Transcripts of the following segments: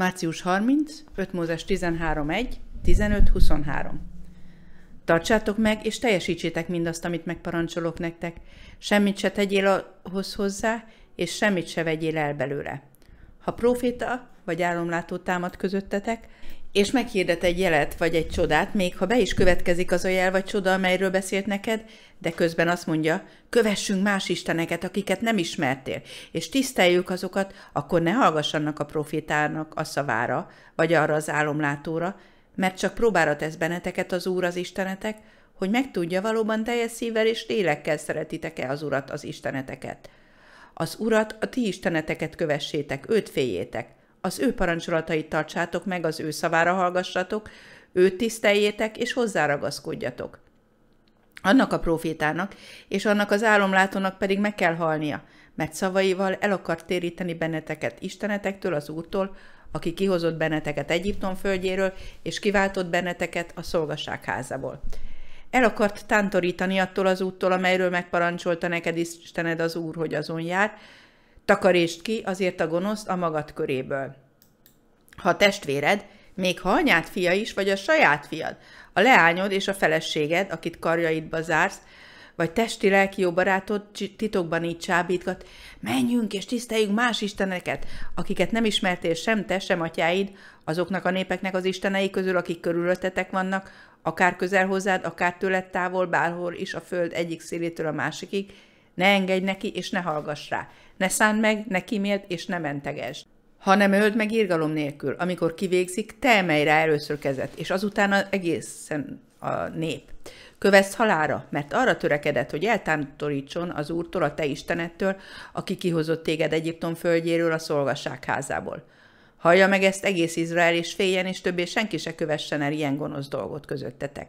Március 30, 5 Mózes 13, 1, 15, 23. Tartsátok meg, és teljesítsétek mindazt, amit megparancsolok nektek. Semmit se tegyél ahhoz hozzá, és semmit se vegyél el belőle. Ha proféta vagy álomlátó támad közöttetek, és meghirdet egy jelet vagy egy csodát, még ha be is következik az a jel vagy csoda, amelyről beszélt neked, de közben azt mondja, kövessünk más isteneket, akiket nem ismertél, és tiszteljük azokat, akkor ne hallgassanak a profitárnak a szavára, vagy arra az álomlátóra, mert csak próbára tesz benneteket az Úr az istenetek, hogy megtudja valóban teljes szívvel és lélekkel szeretitek-e az Urat az isteneteket. Az Urat, a ti isteneteket kövessétek, őt féljétek, az ő parancsolatait tartsátok meg, az ő szavára hallgassatok, őt tiszteljétek és hozzáragaszkodjatok. Annak a profétának és annak az álomlátónak pedig meg kell halnia, mert szavaival el akart téríteni benneteket Istenetektől, az Úrtól, aki kihozott benneteket Egyiptom földjéről, és kiváltott benneteket a szolgasság házából. El akart tántorítani attól az úttól, amelyről megparancsolta neked Istened az Úr, hogy azon jár, Takarítsd ki azért a gonoszt a magad köréből. Ha testvéred, még ha anyád fia is, vagy a saját fiad, a leányod és a feleséged, akit karjaidba zársz, vagy testi-lelki jó barátod titokban így csábítgat, menjünk és tiszteljünk más isteneket, akiket nem ismertél sem te, sem atyáid, azoknak a népeknek az istenei közül, akik körülöttetek vannak, akár közel hozzád, akár tőled távol, bárhol is a föld egyik szélétől a másikig, ne engedj neki, és ne hallgass rá. Ne szánd meg, ne kíméld és ne mentegesd nem öld meg írgalom nélkül. Amikor kivégzik, te emelj rá először kezet, és azután az egészen a nép. Kövesz halára, mert arra törekedett, hogy eltántorítson az Úrtól, a te Istenettől, aki kihozott téged Egyiptom földjéről a szolgasság házából. Hallja meg ezt egész Izrael, és féljen, és többé senki se kövessen el ilyen gonosz dolgot közöttetek.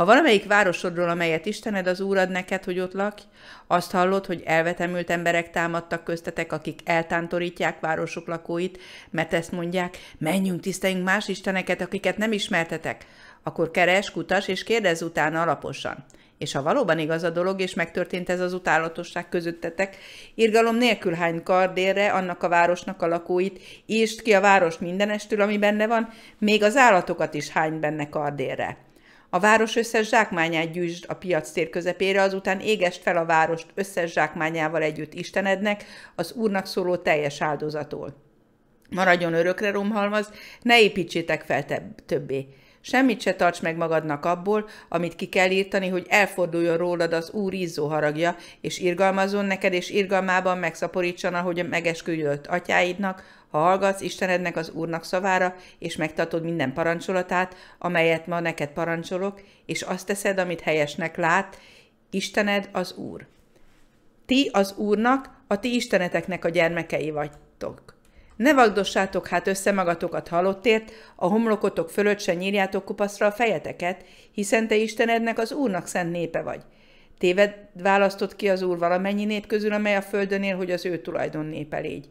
Ha valamelyik városodról, amelyet Istened az Úrad neked, hogy ott lakj, azt hallod, hogy elvetemült emberek támadtak köztetek, akik eltántorítják városok lakóit, mert ezt mondják, menjünk, tiszteljünk más isteneket, akiket nem ismertetek, akkor keres, kutas és kérdezz utána alaposan. És ha valóban igaz a dolog, és megtörtént ez az utálatosság közöttetek, irgalom nélkül hány kardérre annak a városnak a lakóit, írst ki a város mindenestül, ami benne van, még az állatokat is hány benne kardérre a város összes zsákmányát gyűjtsd a piac tér közepére, azután égest fel a várost összes zsákmányával együtt Istenednek, az Úrnak szóló teljes áldozatól. Maradjon örökre romhalmaz, ne építsétek fel többé. Semmit se tarts meg magadnak abból, amit ki kell írtani, hogy elforduljon rólad az Úr izzó haragja, és irgalmazzon neked, és irgalmában megszaporítsan, ahogy megesküdött atyáidnak, ha hallgatsz Istenednek az Úrnak szavára, és megtartod minden parancsolatát, amelyet ma neked parancsolok, és azt teszed, amit helyesnek lát, Istened az Úr. Ti az Úrnak, a ti Isteneteknek a gyermekei vagytok. Ne vagdossátok hát össze magatokat halottért, a homlokotok fölött se nyírjátok kupaszra a fejeteket, hiszen te Istenednek az Úrnak szent népe vagy. Téved választott ki az Úr valamennyi nép közül, amely a földön él, hogy az ő tulajdon népe légy.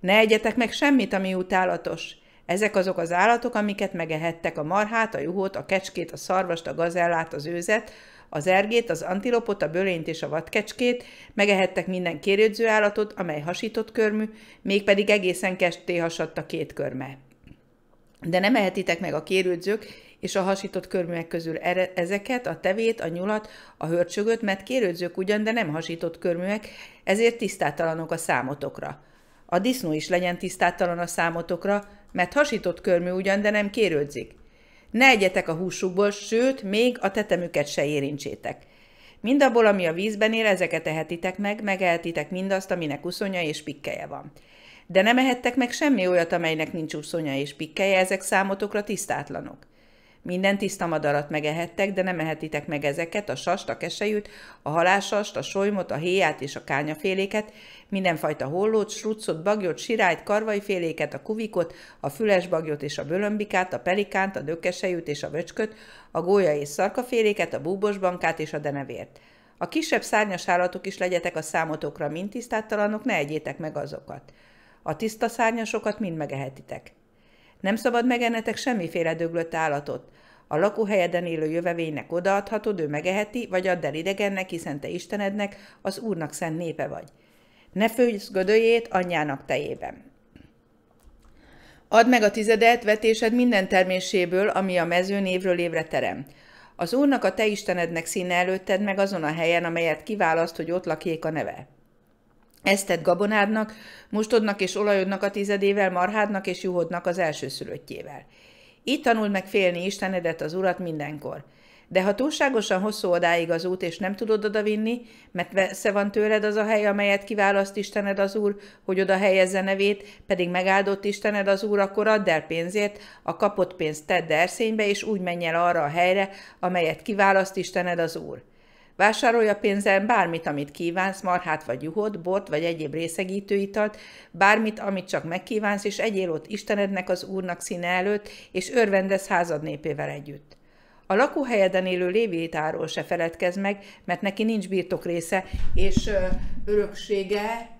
Ne egyetek meg semmit, ami utálatos. Ezek azok az állatok, amiket megehettek a marhát, a juhót, a kecskét, a szarvast, a gazellát, az őzet, az ergét, az antilopot, a bölényt és a vadkecskét, megehettek minden kérődző állatot, amely hasított körmű, mégpedig egészen kesté hasadt a két körme. De nem ehetitek meg a kérődzők és a hasított körműek közül ezeket, a tevét, a nyulat, a hörcsögöt, mert kérődzők ugyan, de nem hasított körműek, ezért tisztátalanok a számotokra. A disznó is legyen tisztátalan a számotokra, mert hasított körmű ugyan, de nem kérődzik. Ne egyetek a húsukból, sőt, még a tetemüket se érintsétek. Mindabból, ami a vízben él, ezeket ehetitek meg, megehetitek mindazt, aminek uszonya és pikkeje van. De nem ehettek meg semmi olyat, amelynek nincs uszonya és pikkeje, ezek számotokra tisztátlanok. Minden tiszta madarat megehettek, de nem ehetitek meg ezeket, a sast, a kesejűt, a halásast, a solymot, a héját és a kányaféléket, mindenfajta hollót, srucot, bagyot, sirályt, féléket, a kuvikot, a füles bagyot és a bölömbikát, a pelikánt, a dökkesejűt és a vöcsköt, a gólya és szarkaféléket, a búbosbankát és a denevért. A kisebb szárnyas állatok is legyetek a számotokra, mint tisztátalanok, ne egyétek meg azokat. A tiszta szárnyasokat mind megehetitek. Nem szabad megennetek semmiféle döglött állatot. A lakóhelyeden élő jövevénynek odaadhatod, ő megeheti, vagy add el idegennek, hiszen te Istenednek, az Úrnak szent népe vagy. Ne főzz gödöjét anyjának tejében. Add meg a tizedet, vetésed minden terméséből, ami a mezőn évről évre terem. Az Úrnak a te Istenednek színe előtted meg azon a helyen, amelyet kiválaszt, hogy ott lakjék a neve. Ezt tett gabonádnak, mustodnak és olajodnak a tizedével, marhádnak és juhodnak az elsőszülöttjével. Így tanul meg félni Istenedet, az Urat mindenkor. De ha túlságosan hosszú odáig az út, és nem tudod odavinni, mert vesze van tőled az a hely, amelyet kiválaszt Istened az Úr, hogy oda helyezze nevét, pedig megáldott Istened az Úr, akkor add el pénzét, a kapott pénzt tedd erszénybe, és úgy menj el arra a helyre, amelyet kiválaszt Istened az Úr. Vásárolja pénzen bármit, amit kívánsz, marhát vagy juhot, bort vagy egyéb részegítő italt, bármit, amit csak megkívánsz, és egyél ott Istenednek az Úrnak színe előtt, és örvendez házad népével együtt. A lakóhelyeden élő lévétáról se feledkezz meg, mert neki nincs birtok része, és öröksége,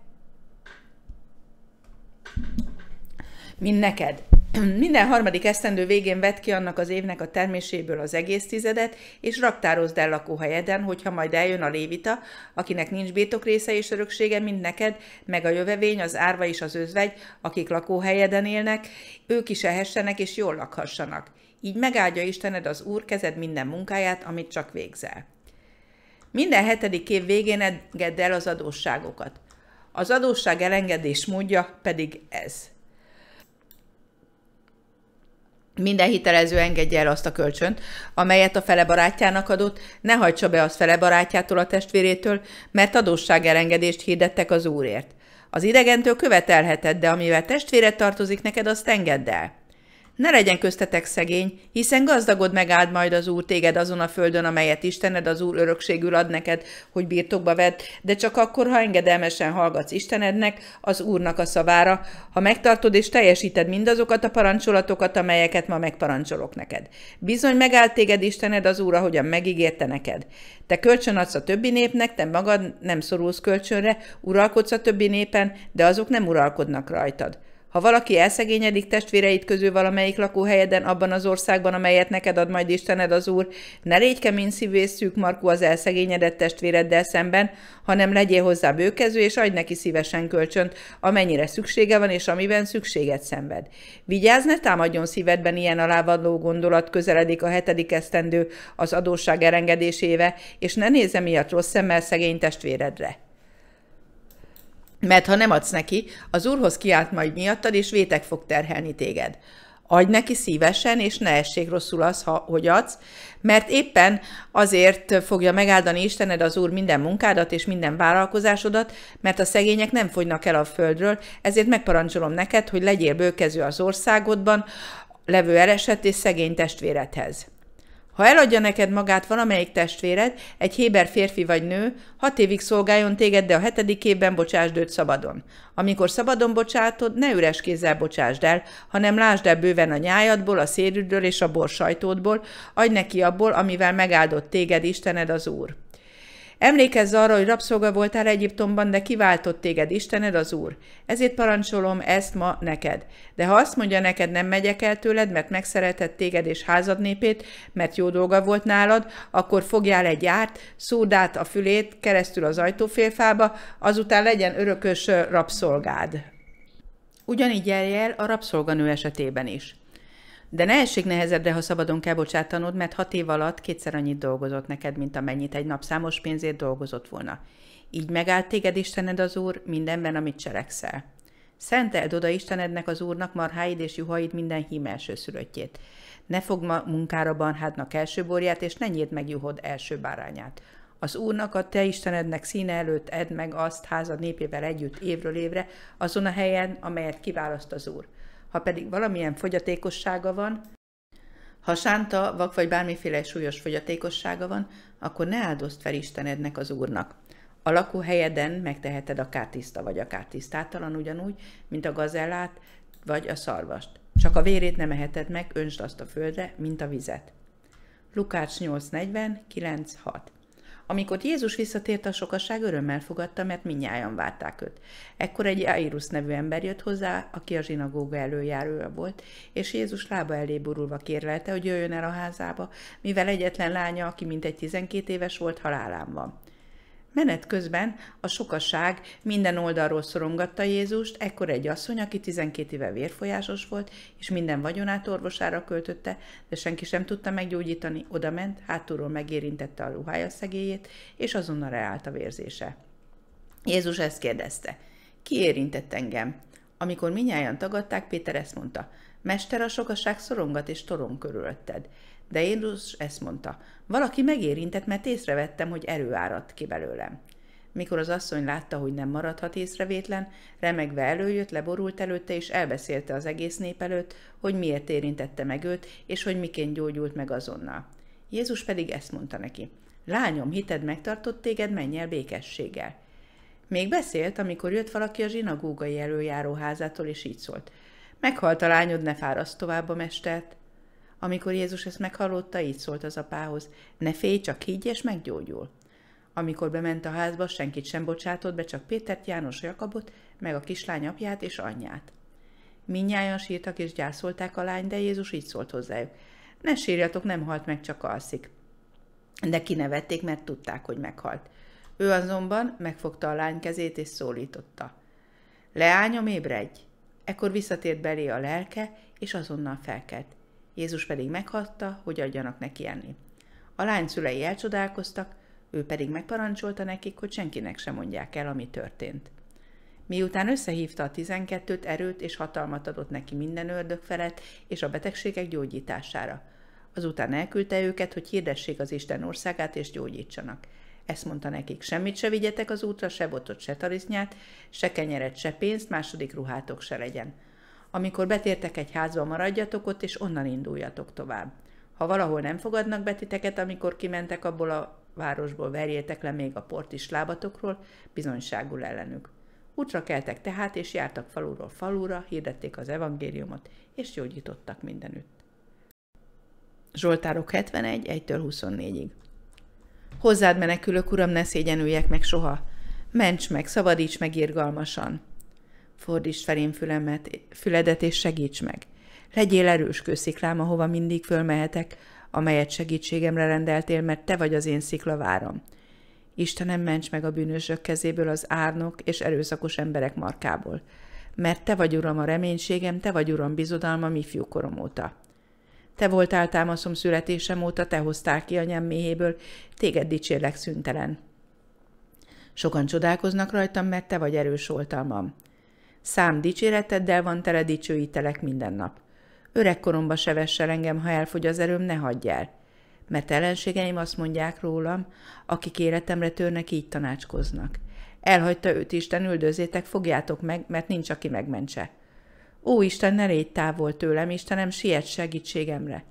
mint neked. Minden harmadik esztendő végén vett ki annak az évnek a terméséből az egész tizedet, és raktározd el lakóhelyeden, hogyha majd eljön a lévita, akinek nincs része és öröksége, mint neked, meg a jövevény, az árva és az özvegy, akik lakóhelyeden élnek, ők is ehessenek és jól lakhassanak. Így megáldja Istened az Úr kezed minden munkáját, amit csak végzel. Minden hetedik év végén engedd el az adósságokat. Az adósság elengedés módja pedig ez – minden hitelező engedje el azt a kölcsönt, amelyet a fele barátjának adott, ne hagyja be az fele barátjától a testvérétől, mert adósság elengedést hirdettek az úrért. Az idegentől követelheted, de amivel testvére tartozik neked, azt engedd el. Ne legyen köztetek szegény, hiszen gazdagod megáld majd az Úr téged azon a földön, amelyet Istened az Úr örökségül ad neked, hogy birtokba vedd, de csak akkor, ha engedelmesen hallgatsz Istenednek, az Úrnak a szavára, ha megtartod és teljesíted mindazokat a parancsolatokat, amelyeket ma megparancsolok neked. Bizony megáld téged Istened az Úr, ahogyan megígérte neked. Te kölcsön adsz a többi népnek, te magad nem szorulsz kölcsönre, uralkodsz a többi népen, de azok nem uralkodnak rajtad. Ha valaki elszegényedik testvéreid közül valamelyik lakóhelyeden, abban az országban, amelyet neked ad majd Istened az Úr, ne légy kemény szívész szűk Markó az elszegényedett testvéreddel szemben, hanem legyél hozzá bőkező, és adj neki szívesen kölcsönt, amennyire szüksége van, és amiben szükséget szenved. Vigyázz, ne támadjon szívedben ilyen alávadló gondolat, közeledik a hetedik esztendő az adósság elengedéséve, és ne nézze miatt rossz szemmel szegény testvéredre mert ha nem adsz neki, az úrhoz kiált majd miattad, és vétek fog terhelni téged. Adj neki szívesen, és ne essék rosszul az, ha hogy adsz, mert éppen azért fogja megáldani Istened az Úr minden munkádat és minden vállalkozásodat, mert a szegények nem fogynak el a földről, ezért megparancsolom neked, hogy legyél bőkező az országodban, levő eresett és szegény testvéredhez. Ha eladja neked magát valamelyik testvéred, egy héber férfi vagy nő, hat évig szolgáljon téged, de a hetedik évben bocsásd őt szabadon. Amikor szabadon bocsátod, ne üres kézzel bocsásd el, hanem lásd el bőven a nyájadból, a szérüdről és a borsajtódból, adj neki abból, amivel megáldott téged Istened az Úr. Emlékezz arra, hogy rabszolga voltál Egyiptomban, de kiváltott téged Istened az Úr. Ezért parancsolom ezt ma neked. De ha azt mondja neked, nem megyek el tőled, mert megszeretett téged és házad népét, mert jó dolga volt nálad, akkor fogjál egy árt, szúrd át a fülét keresztül az ajtófélfába, azután legyen örökös rabszolgád. Ugyanígy járj el a rabszolganő esetében is. De ne essék nehezedre, ha szabadon kell bocsátanod, mert hat év alatt kétszer annyit dolgozott neked, mint amennyit egy nap számos pénzért dolgozott volna. Így megállt téged Istened az Úr mindenben, amit cselekszel. Szenteld oda Istenednek az Úrnak marháid és juhaid minden hím szülöttjét. Ne fogd ma munkára barhádnak első borját, és ne nyírd meg juhod első bárányát. Az Úrnak, a te Istenednek színe előtt edd meg azt házad népével együtt évről évre, azon a helyen, amelyet kiválaszt az Úr ha pedig valamilyen fogyatékossága van, ha sánta, vak vagy bármiféle súlyos fogyatékossága van, akkor ne áldozd fel Istenednek az Úrnak. A lakóhelyeden megteheted akár tiszta vagy akár tisztátalan, ugyanúgy, mint a gazellát vagy a szarvast. Csak a vérét nem eheted meg, önsd azt a földre, mint a vizet. Lukács 8.40, 9.6 amikor Jézus visszatért, a sokaság örömmel fogadta, mert minnyáján várták őt. Ekkor egy Airus nevű ember jött hozzá, aki a zsinagóga előjárója volt, és Jézus lába elé borulva kérlelte, hogy jöjjön el a házába, mivel egyetlen lánya, aki mintegy 12 éves volt, halálán van. Menet közben a sokaság minden oldalról szorongatta Jézust, ekkor egy asszony, aki 12 éve vérfolyásos volt, és minden vagyonát orvosára költötte, de senki sem tudta meggyógyítani, odament, hátulról megérintette a ruhája szegélyét, és azonnal reált a vérzése. Jézus ezt kérdezte, ki érintett engem? Amikor minnyáján tagadták, Péter ezt mondta, Mester, a sokasság szorongat és torong körülötted. De Jézus ezt mondta, valaki megérintett, mert észrevettem, hogy erő áradt ki belőlem. Mikor az asszony látta, hogy nem maradhat észrevétlen, remegve előjött, leborult előtte, és elbeszélte az egész nép előtt, hogy miért érintette meg őt, és hogy miként gyógyult meg azonnal. Jézus pedig ezt mondta neki, lányom, hited megtartott téged, menj el békességgel. Még beszélt, amikor jött valaki a zsinagógai előjáró házától, és így szólt. Meghalt a lányod, ne fáraszt tovább a mestert. Amikor Jézus ezt meghallotta, így szólt az apához, ne félj, csak higgy és meggyógyul. Amikor bement a házba, senkit sem bocsátott be, csak Pétert, János, Jakabot, meg a kislány apját és anyját. Minnyáján sírtak és gyászolták a lány, de Jézus így szólt hozzájuk. Ne sírjatok, nem halt meg, csak alszik. De kinevették, mert tudták, hogy meghalt. Ő azonban megfogta a lány kezét és szólította. Leányom, ébredj! Ekkor visszatért belé a lelke, és azonnal felkelt. Jézus pedig meghatta, hogy adjanak neki enni. A lány szülei elcsodálkoztak, ő pedig megparancsolta nekik, hogy senkinek sem mondják el, ami történt. Miután összehívta a tizenkettőt, erőt és hatalmat adott neki minden ördög felett és a betegségek gyógyítására. Azután elküldte őket, hogy hirdessék az Isten országát és gyógyítsanak. Ezt mondta nekik, semmit se vigyetek az útra, se botot, se tarisznyát, se kenyeret, se pénzt, második ruhátok se legyen. Amikor betértek egy házba, maradjatok ott, és onnan induljatok tovább. Ha valahol nem fogadnak betiteket, amikor kimentek abból a városból, verjétek le még a port is lábatokról, bizonyságul ellenük. Útra keltek tehát, és jártak faluról falura, hirdették az evangéliumot, és gyógyítottak mindenütt. Zsoltárok 71, 1 24-ig. Hozzád menekülök, Uram, ne szégyenüljek meg soha. Ments meg, szabadíts meg irgalmasan. Fordíts felém fülemet, füledet és segíts meg. Legyél erős kősziklám, ahova mindig fölmehetek, amelyet segítségemre rendeltél, mert te vagy az én sziklaváram. Istenem, ments meg a bűnösök kezéből az árnok és erőszakos emberek markából. Mert te vagy, Uram, a reménységem, te vagy, Uram, bizodalmam fiúkorom óta. Te voltál támaszom születésem óta, te hoztál ki anyám méhéből, téged dicsérlek szüntelen. Sokan csodálkoznak rajtam, mert te vagy erős oltalmam. Szám dicséreteddel van tele dicsőítelek minden nap. Öregkoromba se vessel engem, ha elfogy az erőm, ne hagyj el. Mert ellenségeim azt mondják rólam, akik életemre törnek, így tanácskoznak. Elhagyta őt Isten, üldözétek, fogjátok meg, mert nincs, aki megmentse. Ó, Isten, ne légy távol tőlem, Istenem, siet segítségemre.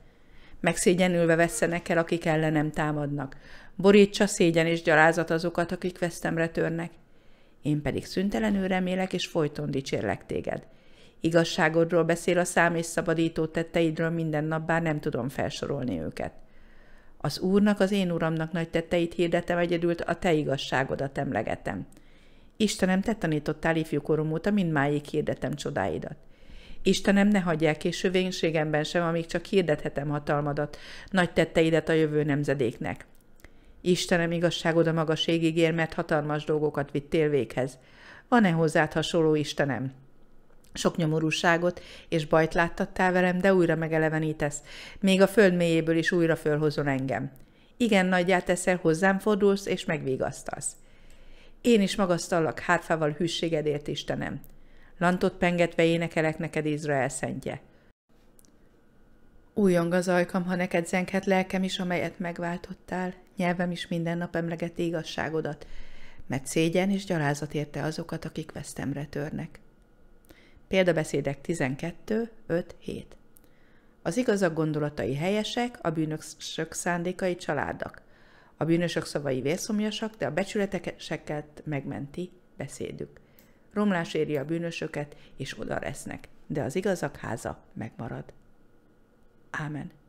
Megszégyenülve vesszenek el, akik ellenem támadnak. Borítsa szégyen és gyalázat azokat, akik vesztemre törnek én pedig szüntelenül remélek és folyton dicsérlek téged. Igazságodról beszél a szám és szabadító tetteidről minden nap, bár nem tudom felsorolni őket. Az Úrnak, az én Uramnak nagy tetteit hirdetem egyedül, a te igazságodat emlegetem. Istenem, te tanítottál ifjúkorom óta, mindmáig hirdetem csodáidat. Istenem, ne hagyják késő vénységemben sem, amíg csak hirdethetem hatalmadat, nagy tetteidet a jövő nemzedéknek. Istenem igazságod a magas égig mert hatalmas dolgokat vittél véghez. Van-e hozzád hasonló Istenem? Sok nyomorúságot és bajt láttattál velem, de újra megelevenítesz. Még a föld mélyéből is újra fölhozol engem. Igen, nagyját teszel, hozzám fordulsz és megvigasztasz. Én is magasztallak hátfával hűségedért, Istenem. Lantot pengetve énekelek neked, Izrael szentje. Újong az ajkam, ha neked zenkhet lelkem is, amelyet megváltottál, Nyelvem is minden nap emlegeti igazságodat, mert szégyen és gyalázat érte azokat, akik vesztemre törnek. Példabeszédek 12, 5, 7. Az igazak gondolatai helyesek, a bűnösök szándékai családak. A bűnösök szavai vérszomjasak, de a becsületeseket megmenti beszédük. Romlás éri a bűnösöket, és oda resznek, de az igazak háza megmarad. Ámen.